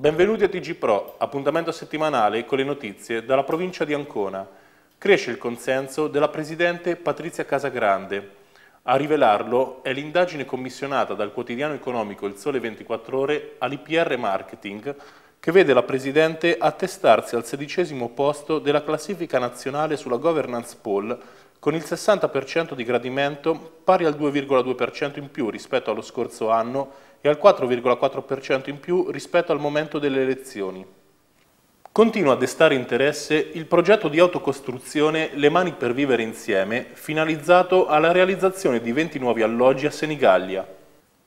Benvenuti a TG Pro, appuntamento settimanale con le notizie dalla provincia di Ancona. Cresce il consenso della presidente Patrizia Casagrande. A rivelarlo è l'indagine commissionata dal quotidiano economico Il Sole 24 Ore all'IPR Marketing che vede la presidente attestarsi al sedicesimo posto della classifica nazionale sulla governance poll con il 60% di gradimento pari al 2,2% in più rispetto allo scorso anno e al 4,4% in più rispetto al momento delle elezioni. Continua a destare interesse il progetto di autocostruzione Le mani per vivere insieme, finalizzato alla realizzazione di 20 nuovi alloggi a Senigallia.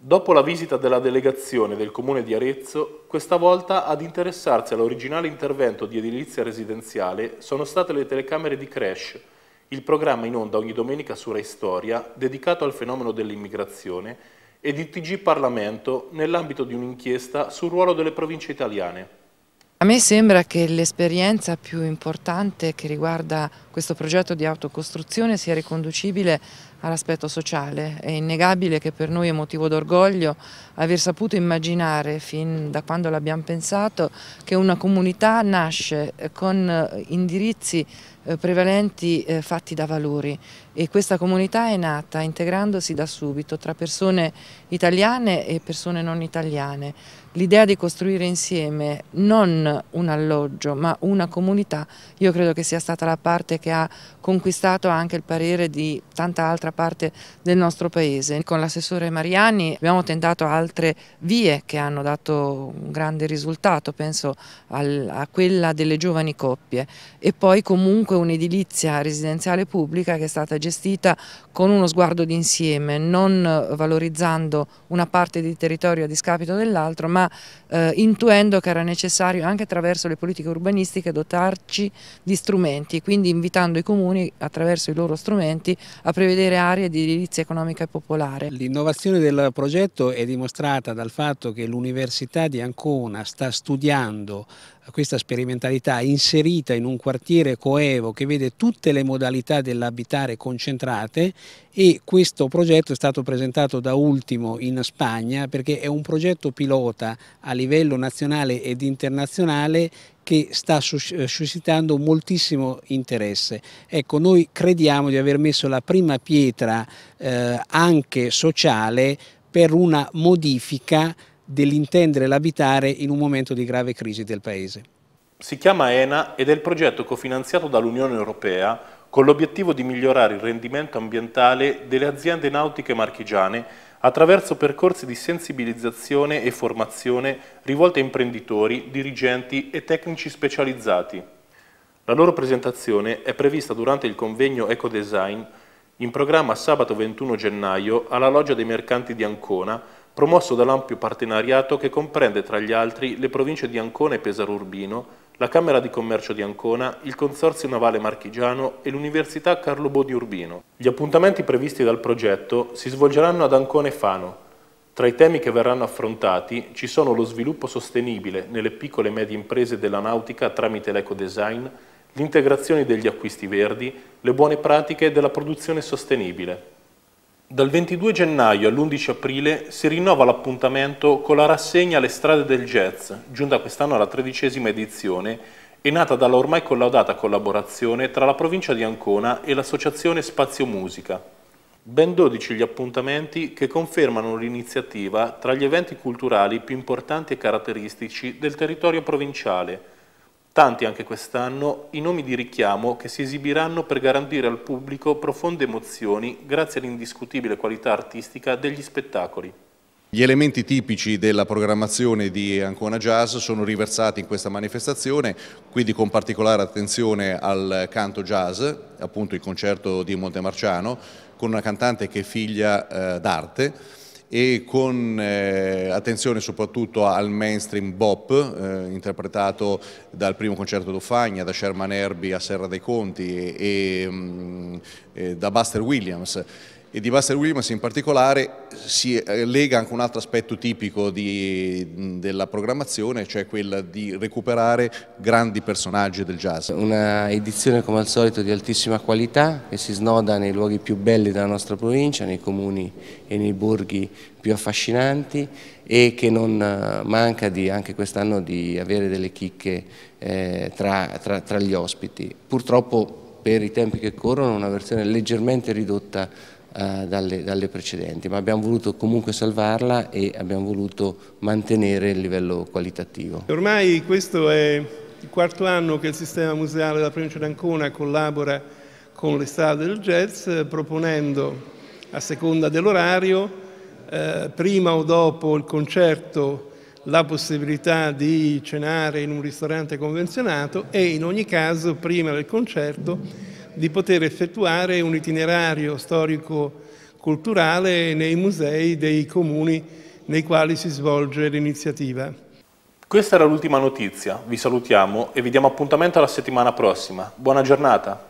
Dopo la visita della delegazione del comune di Arezzo, questa volta ad interessarsi all'originale intervento di edilizia residenziale sono state le telecamere di Crash, il programma in onda ogni domenica su Rai Storia dedicato al fenomeno dell'immigrazione e di TG Parlamento nell'ambito di un'inchiesta sul ruolo delle province italiane. A me sembra che l'esperienza più importante che riguarda questo progetto di autocostruzione sia riconducibile all'aspetto sociale. È innegabile che per noi è motivo d'orgoglio aver saputo immaginare, fin da quando l'abbiamo pensato, che una comunità nasce eh, con eh, indirizzi eh, prevalenti fatti da valori e questa comunità è nata integrandosi da subito tra persone italiane e persone non italiane l'idea di costruire insieme non un alloggio ma una comunità, io credo che sia stata la parte che ha conquistato anche il parere di tanta altra parte del nostro paese. Con l'assessore Mariani abbiamo tentato altre vie che hanno dato un grande risultato, penso al, a quella delle giovani coppie e poi comunque un'edilizia residenziale pubblica che è stata gestita con uno sguardo d'insieme, non valorizzando una parte di territorio a discapito dell'altro, ma ma eh, intuendo che era necessario anche attraverso le politiche urbanistiche dotarci di strumenti, quindi invitando i comuni attraverso i loro strumenti a prevedere aree di edilizia economica e popolare. L'innovazione del progetto è dimostrata dal fatto che l'Università di Ancona sta studiando questa sperimentalità inserita in un quartiere coevo che vede tutte le modalità dell'abitare concentrate e questo progetto è stato presentato da ultimo in Spagna perché è un progetto pilota a livello nazionale ed internazionale che sta eh, suscitando moltissimo interesse. Ecco, noi crediamo di aver messo la prima pietra eh, anche sociale per una modifica dell'intendere l'abitare in un momento di grave crisi del Paese. Si chiama ENA ed è il progetto cofinanziato dall'Unione Europea con l'obiettivo di migliorare il rendimento ambientale delle aziende nautiche marchigiane attraverso percorsi di sensibilizzazione e formazione rivolti a imprenditori, dirigenti e tecnici specializzati. La loro presentazione è prevista durante il convegno Ecodesign in programma sabato 21 gennaio alla Loggia dei Mercanti di Ancona promosso dall'ampio partenariato che comprende tra gli altri le province di Ancona e Pesaro Urbino, la Camera di Commercio di Ancona, il Consorzio Navale Marchigiano e l'Università Carlo Bodi Urbino. Gli appuntamenti previsti dal progetto si svolgeranno ad Ancona e Fano. Tra i temi che verranno affrontati ci sono lo sviluppo sostenibile nelle piccole e medie imprese della nautica tramite l'ecodesign, l'integrazione degli acquisti verdi, le buone pratiche della produzione sostenibile. Dal 22 gennaio all'11 aprile si rinnova l'appuntamento con la rassegna Le strade del jazz, giunta quest'anno alla tredicesima edizione e nata dalla ormai collaudata collaborazione tra la provincia di Ancona e l'associazione Spazio Musica. Ben 12 gli appuntamenti che confermano l'iniziativa tra gli eventi culturali più importanti e caratteristici del territorio provinciale, Tanti anche quest'anno i nomi di richiamo che si esibiranno per garantire al pubblico profonde emozioni grazie all'indiscutibile qualità artistica degli spettacoli. Gli elementi tipici della programmazione di Ancona Jazz sono riversati in questa manifestazione, quindi con particolare attenzione al canto jazz, appunto il concerto di Montemarciano, con una cantante che è figlia eh, d'arte, e con eh, attenzione soprattutto al mainstream bop eh, interpretato dal primo concerto d'Offagna, da Sherman Herbie a Serra dei Conti e, e, mm, e da Buster Williams e di Buster Williams in particolare si eh, lega anche un altro aspetto tipico di, della programmazione, cioè quella di recuperare grandi personaggi del jazz. Una edizione come al solito di altissima qualità che si snoda nei luoghi più belli della nostra provincia, nei comuni e nei borghi più affascinanti e che non eh, manca di, anche quest'anno di avere delle chicche eh, tra, tra, tra gli ospiti. Purtroppo per i tempi che corrono una versione leggermente ridotta eh, dalle, dalle, precedenti, ma abbiamo voluto comunque salvarla e abbiamo voluto mantenere il livello qualitativo. Ormai questo è il quarto anno che il sistema museale della provincia d'Ancona collabora con le l'estate del jazz proponendo a seconda dell'orario, eh, prima o dopo il concerto, la possibilità di cenare in un ristorante convenzionato e in ogni caso prima del concerto di poter effettuare un itinerario storico-culturale nei musei dei comuni nei quali si svolge l'iniziativa. Questa era l'ultima notizia, vi salutiamo e vi diamo appuntamento alla settimana prossima. Buona giornata!